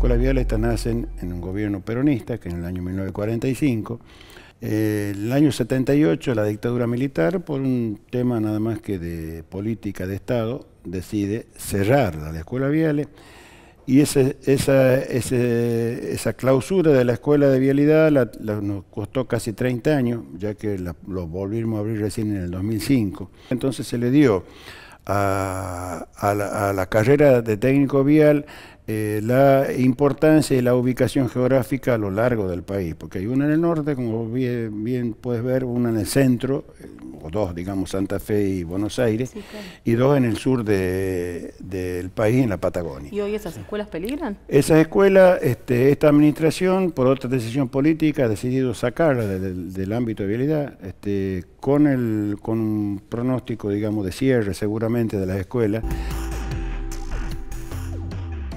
escuelas viales nacen en un gobierno peronista, que en el año 1945. Eh, el año 78, la dictadura militar, por un tema nada más que de política de Estado, decide cerrar la escuela viales y ese, esa, esa clausura de la escuela de vialidad nos costó casi 30 años, ya que lo volvimos a abrir recién en el 2005. Entonces se le dio a, la, a, la, carrera de técnico vial eh, la importancia y la ubicación geográfica a lo largo del país, porque hay una en el norte, como bien, puedes ver, una en el centro, o dos, digamos, Santa Fe y Buenos Aires, y dos en el sur del país, en la Patagonia. ¿Y hoy esas escuelas peligran? Esas escuelas, este, esta administración, por otra decisión política, ha decidido sacarlas del, ámbito de vialidad, este, con, el, con un pronóstico, digamos, de cierre seguramente de las escuelas.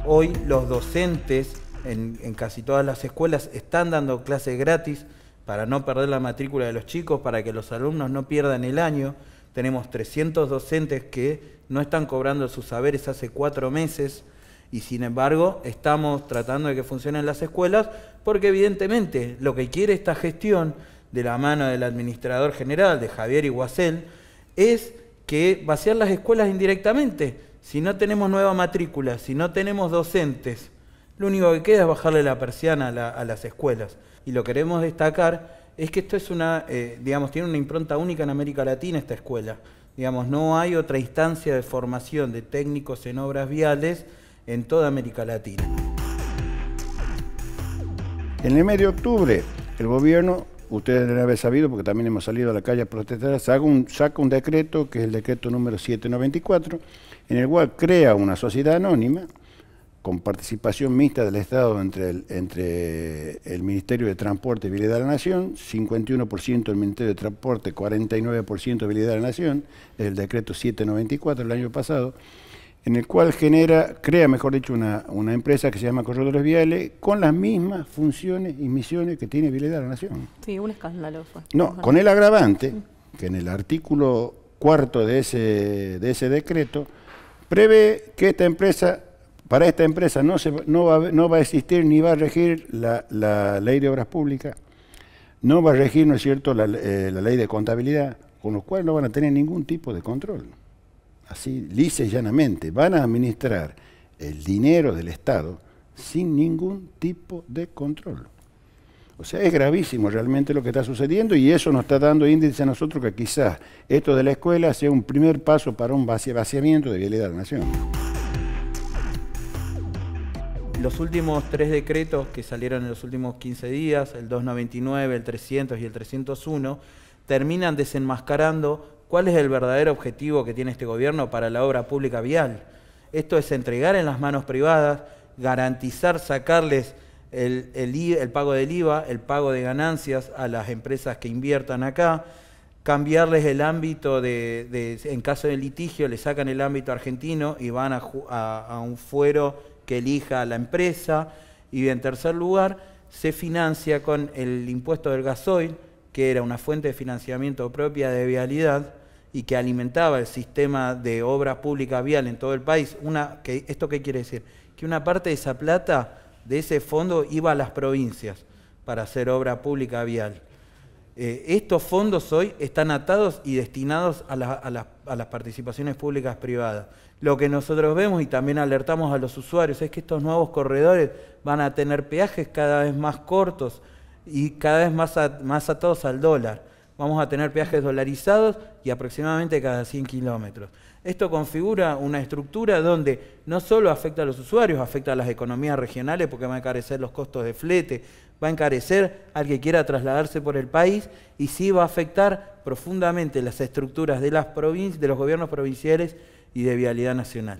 Hoy los docentes en, casi todas las escuelas están dando clases gratis para no perder la matrícula de los chicos, para que los alumnos no pierdan el año. Tenemos 300 docentes que no están cobrando sus saberes hace cuatro meses y sin embargo estamos tratando de que funcionen las escuelas porque evidentemente lo que quiere esta gestión de la mano del administrador general, de Javier Iguacel, es que vaciar las escuelas indirectamente si no tenemos nueva matrícula, si no tenemos docentes, lo único que queda es bajarle la persiana a, las escuelas. Y lo queremos destacar es que esto es una, eh, digamos, tiene una impronta única en América Latina esta escuela. Digamos, no hay otra instancia de formación de técnicos en obras viales en toda América Latina. En el medio de octubre, el gobierno ustedes deben haber sabido, porque también hemos salido a la calle a protestar, saca un, un decreto, que es el decreto número 794, en el cual crea una sociedad anónima con participación mixta del Estado entre el, entre el Ministerio de Transporte y Vialidad de la Nación, 51% del Ministerio de Transporte, 49% de Vialidad de la Nación, el decreto 794 del año pasado, en el cual genera, crea, mejor dicho, una, empresa que se llama Corredores Viales, con las mismas funciones y misiones que tiene Vialidad de la Nación. Sí, un escándalo fue. No, con el agravante, mm. que en el artículo cuarto de ese, de ese decreto, prevé que esta empresa, para esta empresa no, se, no, va, no va a existir ni va a regir la, ley de obras públicas, no va a regir, ¿no es cierto?, la, eh, la ley de contabilidad, con lo cual no van a tener ningún tipo de control así lisa y llanamente, van a administrar el dinero del Estado sin ningún tipo de control. O sea, es gravísimo realmente lo que está sucediendo y eso nos está dando índice a nosotros que quizás esto de la escuela sea un primer paso para un vaciamiento de vialidad de la nación. Los últimos tres decretos que salieron en los últimos 15 días, el 299, el 300 y el 301, terminan desenmascarando ¿Cuál es el verdadero objetivo que tiene este gobierno para la obra pública vial? Esto es entregar en las manos privadas, garantizar, sacarles el, pago del IVA, el pago de ganancias a las empresas que inviertan acá, cambiarles el ámbito de, en caso de litigio, le sacan el ámbito argentino y van a, a, un fuero que elija a la empresa. Y en tercer lugar, se financia con el impuesto del gasoil, que era una fuente de financiamiento propia de vialidad, y que alimentaba el sistema de obra pública vial en todo el país, una, que, ¿esto qué quiere decir? Que una parte de esa plata, de ese fondo, iba a las provincias para hacer obra pública vial. Eh, estos fondos hoy están atados y destinados a, las participaciones públicas privadas. Lo que nosotros vemos y también alertamos a los usuarios es que estos nuevos corredores van a tener peajes cada vez más cortos y cada vez más, más atados al dólar vamos a tener peajes dolarizados y aproximadamente cada 100 kilómetros. Esto configura una estructura donde no solo afecta a los usuarios, afecta a las economías regionales porque va a encarecer los costos de flete, va a encarecer al que quiera trasladarse por el país y sí va a afectar profundamente las estructuras de, las de los gobiernos provinciales y de vialidad nacional.